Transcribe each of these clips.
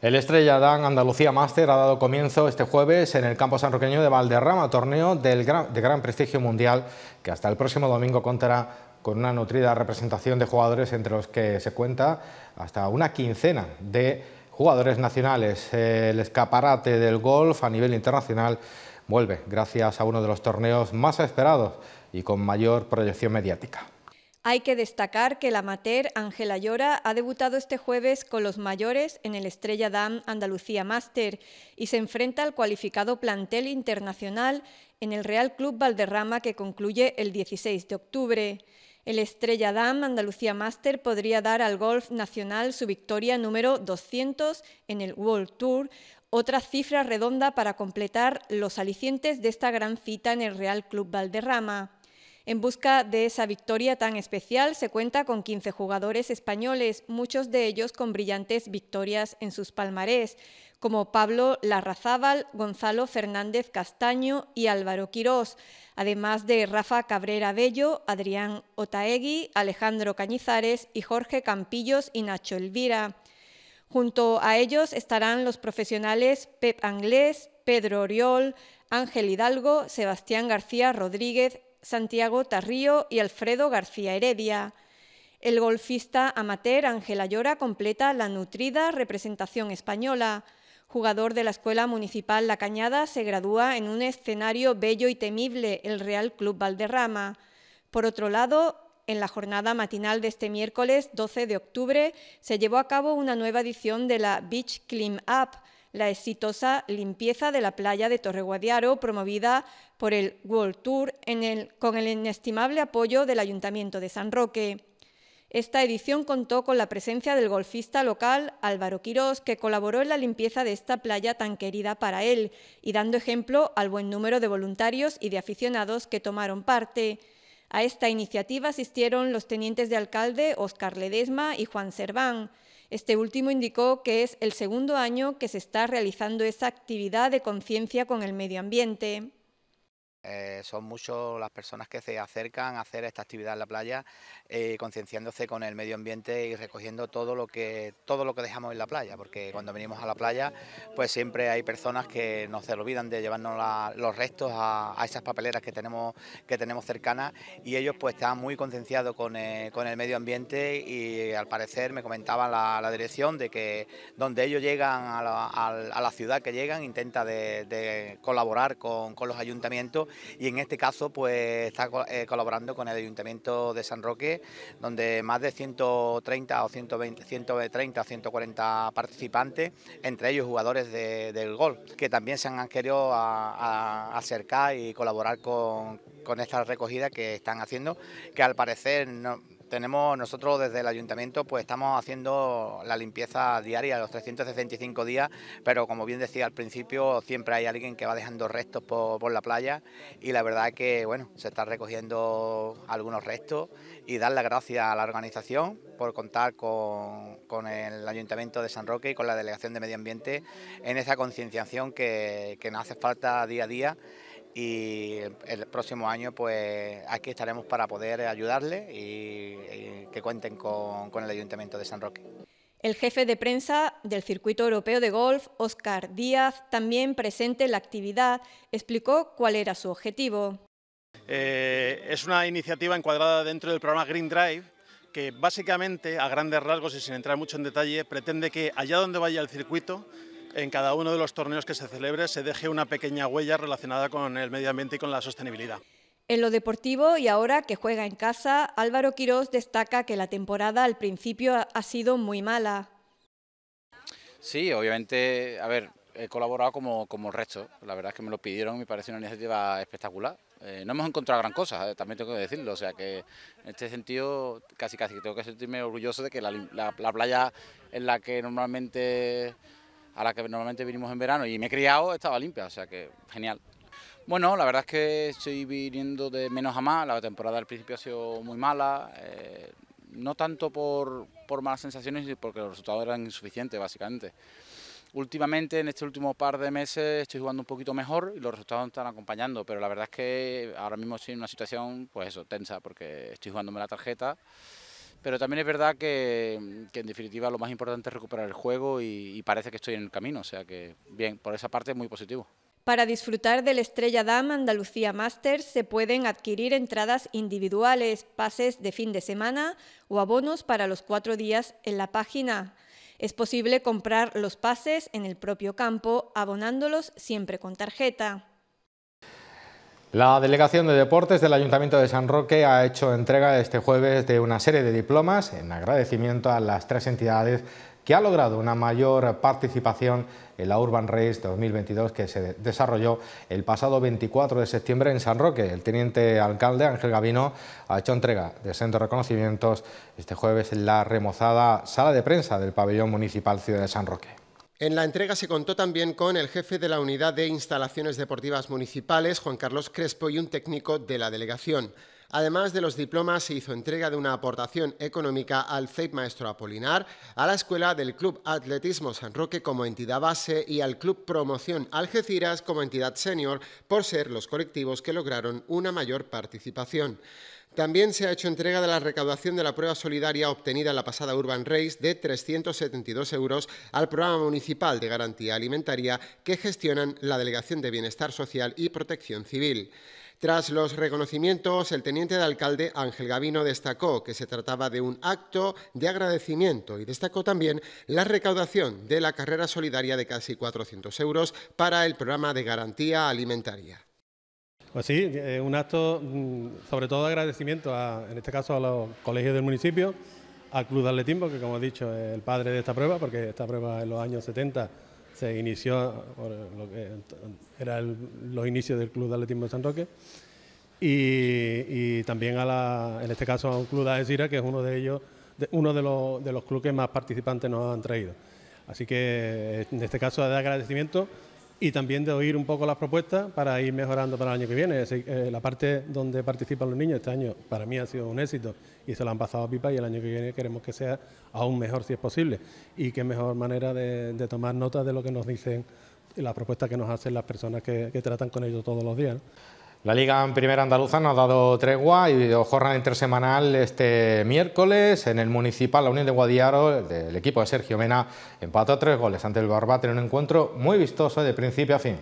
El Estrella Dan Andalucía Master ha dado comienzo este jueves en el campo sanroqueño de Valderrama, torneo de gran prestigio mundial que hasta el próximo domingo contará con una nutrida representación de jugadores entre los que se cuenta hasta una quincena de jugadores nacionales. El escaparate del golf a nivel internacional vuelve gracias a uno de los torneos más esperados y con mayor proyección mediática. Hay que destacar que la amateur Ángela Llora ha debutado este jueves con los mayores en el Estrella Dam Andalucía Master y se enfrenta al cualificado plantel internacional en el Real Club Valderrama que concluye el 16 de octubre. El Estrella Dam Andalucía Master podría dar al golf nacional su victoria número 200 en el World Tour, otra cifra redonda para completar los alicientes de esta gran cita en el Real Club Valderrama. En busca de esa victoria tan especial se cuenta con 15 jugadores españoles, muchos de ellos con brillantes victorias en sus palmarés, como Pablo Larrazábal, Gonzalo Fernández Castaño y Álvaro Quirós, además de Rafa Cabrera Bello, Adrián Otaegui, Alejandro Cañizares y Jorge Campillos y Nacho Elvira. Junto a ellos estarán los profesionales Pep Anglés, Pedro Oriol, Ángel Hidalgo, Sebastián García Rodríguez, Santiago Tarrío y Alfredo García Heredia. El golfista amateur Ángela Llora completa la nutrida representación española. Jugador de la Escuela Municipal La Cañada, se gradúa en un escenario bello y temible, el Real Club Valderrama. Por otro lado, en la jornada matinal de este miércoles 12 de octubre se llevó a cabo una nueva edición de la Beach Clean Up, la exitosa limpieza de la playa de Torreguadiaro promovida por el World Tour con el inestimable apoyo del Ayuntamiento de San Roque. Esta edición contó con la presencia del golfista local Álvaro Quirós, que colaboró en la limpieza de esta playa tan querida para él y dando ejemplo al buen número de voluntarios y de aficionados que tomaron parte. A esta iniciativa asistieron los tenientes de alcalde Óscar Ledesma y Juan Serván. Este último indicó que es el segundo año que se está realizando esa actividad de conciencia con el medio ambiente. Eh, son muchas las personas que se acercan a hacer esta actividad en la playa, eh, concienciándose con el medio ambiente y recogiendo todo lo que todo lo que dejamos en la playa, porque cuando venimos a la playa, pues siempre hay personas que no se olvidan de llevarnos los restos a, esas papeleras que tenemos cercanas y ellos pues están muy concienciados con, eh, el medio ambiente y al parecer me comentaba la, dirección de que donde ellos llegan a la, ciudad que llegan intenta colaborar con los ayuntamientos y en este caso pues está eh, colaborando con el Ayuntamiento de San Roque, donde más de 130 o 130 140 participantes, entre ellos jugadores del golf, que también se han querido acercar y colaborar con, con esta recogida que están haciendo, que al parecer no, tenemos nosotros desde el ayuntamiento pues estamos haciendo la limpieza diaria los 365 días, pero como bien decía al principio, siempre hay alguien que va dejando restos por, la playa y la verdad es que bueno, se está recogiendo algunos restos y dar las gracias a la organización por contar con, el ayuntamiento de San Roque y con la delegación de medio ambiente en esa concienciación que, que nos hace falta día a día y el próximo año pues aquí estaremos para poder ayudarle y, que cuenten con, el Ayuntamiento de San Roque. El jefe de prensa del Circuito Europeo de Golf, Óscar Díaz, también presente en la actividad, explicó cuál era su objetivo. Eh, es una iniciativa encuadrada dentro del programa Green Drive, que básicamente, a grandes rasgos y sin entrar mucho en detalle, pretende que allá donde vaya el circuito, en cada uno de los torneos que se celebre se deje una pequeña huella relacionada con el medio ambiente y con la sostenibilidad. En lo deportivo y ahora que juega en casa, Álvaro Quirós destaca que la temporada al principio ha sido muy mala. Sí, obviamente, a ver, he colaborado como, como resto. La verdad es que me lo pidieron, me parece una iniciativa espectacular. Eh, no hemos encontrado gran cosa, eh, también tengo que decirlo. O sea que en este sentido casi casi tengo que sentirme orgulloso de que la playa en la que normalmente a la que normalmente vinimos en verano y me he criado, estaba limpia, o sea que genial. Bueno, la verdad es que estoy viniendo de menos a más, la temporada al principio ha sido muy mala, eh, no tanto por, por malas sensaciones, sino porque los resultados eran insuficientes básicamente. Últimamente, en este último par de meses, estoy jugando un poquito mejor y los resultados están acompañando, pero la verdad es que ahora mismo estoy en una situación, pues tensa, porque estoy jugándome la tarjeta pero también es verdad que, en definitiva lo más importante es recuperar el juego y, parece que estoy en el camino. O sea que, bien, por esa parte muy positivo. Para disfrutar del Estrella Dam Andalucía Masters se pueden adquirir entradas individuales, pases de fin de semana o abonos para los cuatro días en la página. Es posible comprar los pases en el propio campo, abonándolos siempre con tarjeta. La Delegación de Deportes del Ayuntamiento de San Roque ha hecho entrega este jueves de una serie de diplomas en agradecimiento a las tres entidades que ha logrado una mayor participación en la Urban Race 2022 que se desarrolló el pasado 24 de septiembre en San Roque. El teniente alcalde Ángel Gavino ha hecho entrega de sendos reconocimientos este jueves en la remozada sala de prensa del pabellón municipal Ciudad de San Roque. En la entrega se contó también con el jefe de la Unidad de Instalaciones Deportivas Municipales, Juan Carlos Crespo, y un técnico de la delegación. Además de los diplomas, se hizo entrega de una aportación económica al CEIP Maestro Apolinar, a la Escuela del Club Atletismo San Roque como entidad base y al Club Promoción Algeciras como entidad senior, por ser los colectivos que lograron una mayor participación. También se ha hecho entrega de la recaudación de la prueba solidaria obtenida en la pasada Urban Race de 372 euros al Programa Municipal de Garantía Alimentaria que gestionan la Delegación de Bienestar Social y Protección Civil. Tras los reconocimientos, el teniente de alcalde Ángel Gavino destacó que se trataba de un acto de agradecimiento y destacó también la recaudación de la carrera solidaria de casi 400 euros para el programa de garantía alimentaria. Pues sí, eh, un acto mm, sobre todo de agradecimiento, en este caso a los colegios del municipio, a Club de Atletismo, que como he dicho es el padre de esta prueba, porque esta prueba en los años 70 se inició, lo era los inicios del Club de Atletismo de San Roque, y, también a en este caso a un club de Algeciras, que es uno de ellos, uno de los, de los clubes que más participantes nos han traído. Así que en este caso de agradecimiento y también de oír un poco las propuestas para ir mejorando para el año que viene. Eh, la parte donde participan los niños este año para mí ha sido un éxito y se lo han pasado a pipa y el año que viene queremos que sea aún mejor si es posible. Y qué mejor manera de, tomar nota de lo que nos dicen las propuestas que nos hacen las personas que, tratan con ellos todos los días. La Liga en Primera Andaluza nos ha dado tregua y jornada intersemanal este miércoles en el Municipal. La Unión de Guadiaro, el equipo de Sergio Mena, empató tres goles ante el Barbate en un encuentro muy vistoso de principio a fin.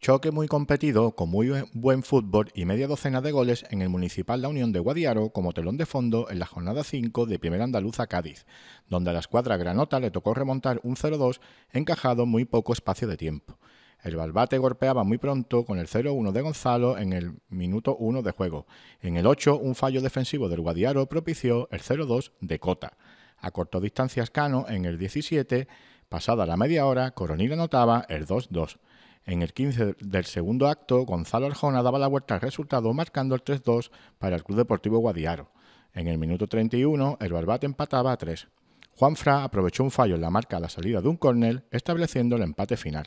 Choque muy competido, con muy buen fútbol y media docena de goles en el Municipal La Unión de Guadiaro como telón de fondo en la jornada 5 de Primera Andaluza Cádiz, donde a la escuadra Granota le tocó remontar un 0-2 encajado muy poco espacio de tiempo. El Balbate golpeaba muy pronto con el 0-1 de Gonzalo en el minuto 1 de juego. En el 8, un fallo defensivo del Guadiaro propició el 0-2 de Cota. A corto distancia Cano en el 17, pasada la media hora, Coronil anotaba el 2-2. En el 15 del segundo acto, Gonzalo Arjona daba la vuelta al resultado marcando el 3-2 para el Club Deportivo Guadiaro. En el minuto 31, el Barbate empataba a 3. Juan Fra aprovechó un fallo en la marca a la salida de un córner, estableciendo el empate final.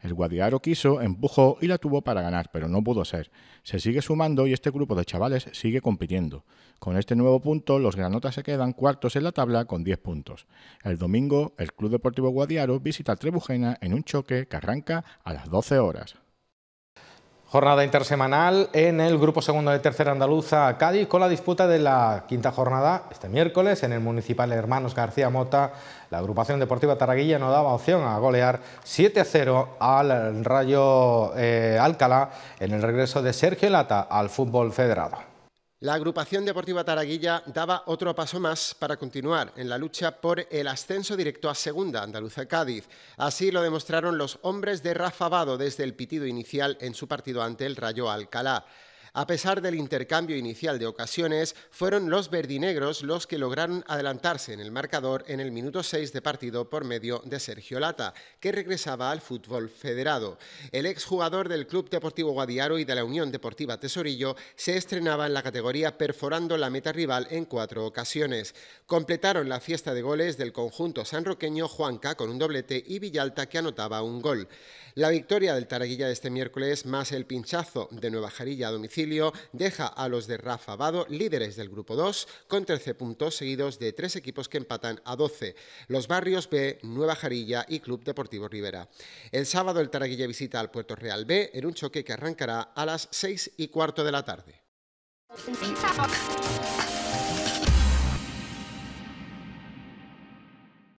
El Guadiaro quiso, empujó y la tuvo para ganar, pero no pudo ser. Se sigue sumando y este grupo de chavales sigue compitiendo. Con este nuevo punto, los granotas se quedan cuartos en la tabla con 10 puntos. El domingo, el Club Deportivo Guadiaro visita Trebujena en un choque que arranca a las 12 horas. Jornada intersemanal en el Grupo Segundo de Tercera Andaluza Cádiz con la disputa de la quinta jornada este miércoles en el Municipal Hermanos García Mota. La agrupación deportiva Taraguilla no daba opción a golear 7-0 al Rayo eh, Alcalá en el regreso de Sergio Lata al fútbol federado. La agrupación deportiva Taraguilla daba otro paso más para continuar en la lucha por el ascenso directo a Segunda Andaluza Cádiz. Así lo demostraron los hombres de Rafa Vado desde el pitido inicial en su partido ante el Rayo Alcalá. A pesar del intercambio inicial de ocasiones, fueron los verdinegros los que lograron adelantarse en el marcador en el minuto 6 de partido por medio de Sergio Lata, que regresaba al fútbol federado. El exjugador del Club Deportivo Guadiaro y de la Unión Deportiva Tesorillo se estrenaba en la categoría perforando la meta rival en cuatro ocasiones. Completaron la fiesta de goles del conjunto sanroqueño Juanca con un doblete y Villalta que anotaba un gol. La victoria del Taraguilla de este miércoles, más el pinchazo de Nueva Jarilla a domicilio, deja a los de Rafa Abado líderes del grupo 2 con 13 puntos seguidos de tres equipos que empatan a 12, los barrios B, Nueva Jarilla y Club Deportivo Rivera. El sábado el Taraguilla visita al Puerto Real B en un choque que arrancará a las 6 y cuarto de la tarde.